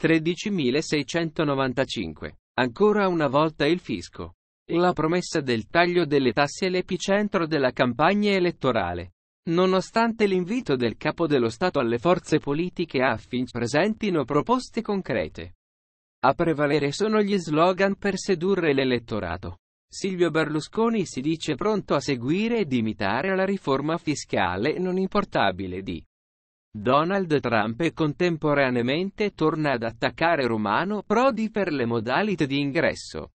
13.695. Ancora una volta il fisco. La promessa del taglio delle tasse è l'epicentro della campagna elettorale. Nonostante l'invito del capo dello Stato alle forze politiche affinché presentino proposte concrete. A prevalere sono gli slogan per sedurre l'elettorato. Silvio Berlusconi si dice pronto a seguire ed imitare la riforma fiscale non importabile di Donald Trump e contemporaneamente torna ad attaccare Romano Prodi per le modalità di ingresso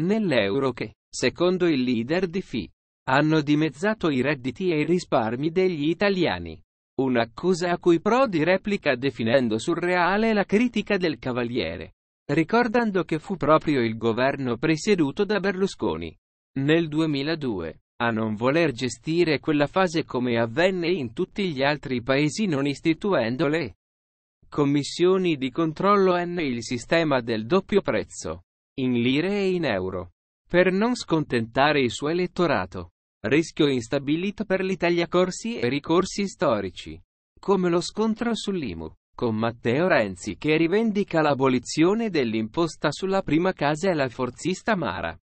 nell'euro che, secondo il leader di FI, hanno dimezzato i redditi e i risparmi degli italiani. Un'accusa a cui Prodi replica definendo surreale la critica del Cavaliere, ricordando che fu proprio il governo presieduto da Berlusconi nel 2002 a non voler gestire quella fase come avvenne in tutti gli altri paesi non istituendo le commissioni di controllo n il sistema del doppio prezzo, in lire e in euro, per non scontentare il suo elettorato. Rischio instabilito per l'Italia corsi e ricorsi storici, come lo scontro sull'IMU, con Matteo Renzi che rivendica l'abolizione dell'imposta sulla prima casa e la forzista Mara.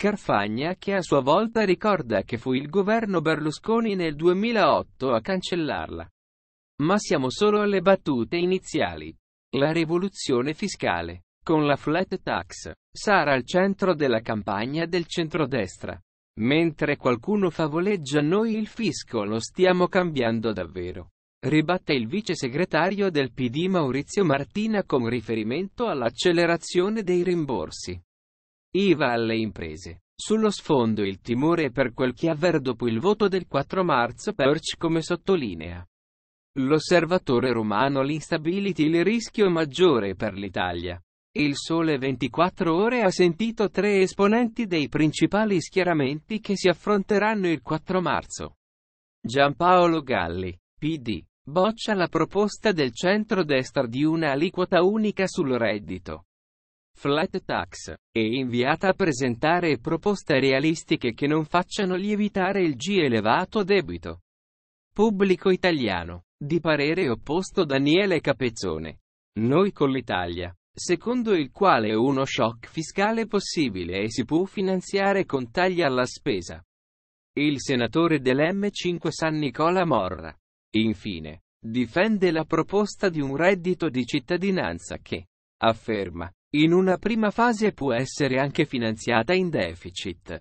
Carfagna che a sua volta ricorda che fu il governo Berlusconi nel 2008 a cancellarla. Ma siamo solo alle battute iniziali. La rivoluzione fiscale, con la flat tax, sarà al centro della campagna del centrodestra. Mentre qualcuno favoleggia noi il fisco lo stiamo cambiando davvero. Ribatte il vice segretario del PD Maurizio Martina con riferimento all'accelerazione dei rimborsi. IVA alle imprese. Sullo sfondo il timore per quel che avverrà dopo il voto del 4 marzo Perch come sottolinea. L'osservatore romano l'instability il rischio maggiore per l'Italia. Il Sole 24 ore ha sentito tre esponenti dei principali schieramenti che si affronteranno il 4 marzo. Giampaolo Galli, PD, boccia la proposta del centro-destra di una aliquota unica sul reddito flat tax, è inviata a presentare proposte realistiche che non facciano lievitare il G elevato debito pubblico italiano. Di parere opposto Daniele Capezzone. Noi con l'Italia, secondo il quale uno shock fiscale possibile e si può finanziare con tagli alla spesa. Il senatore dell'M5 San Nicola Morra. Infine, difende la proposta di un reddito di cittadinanza che, afferma, in una prima fase può essere anche finanziata in deficit.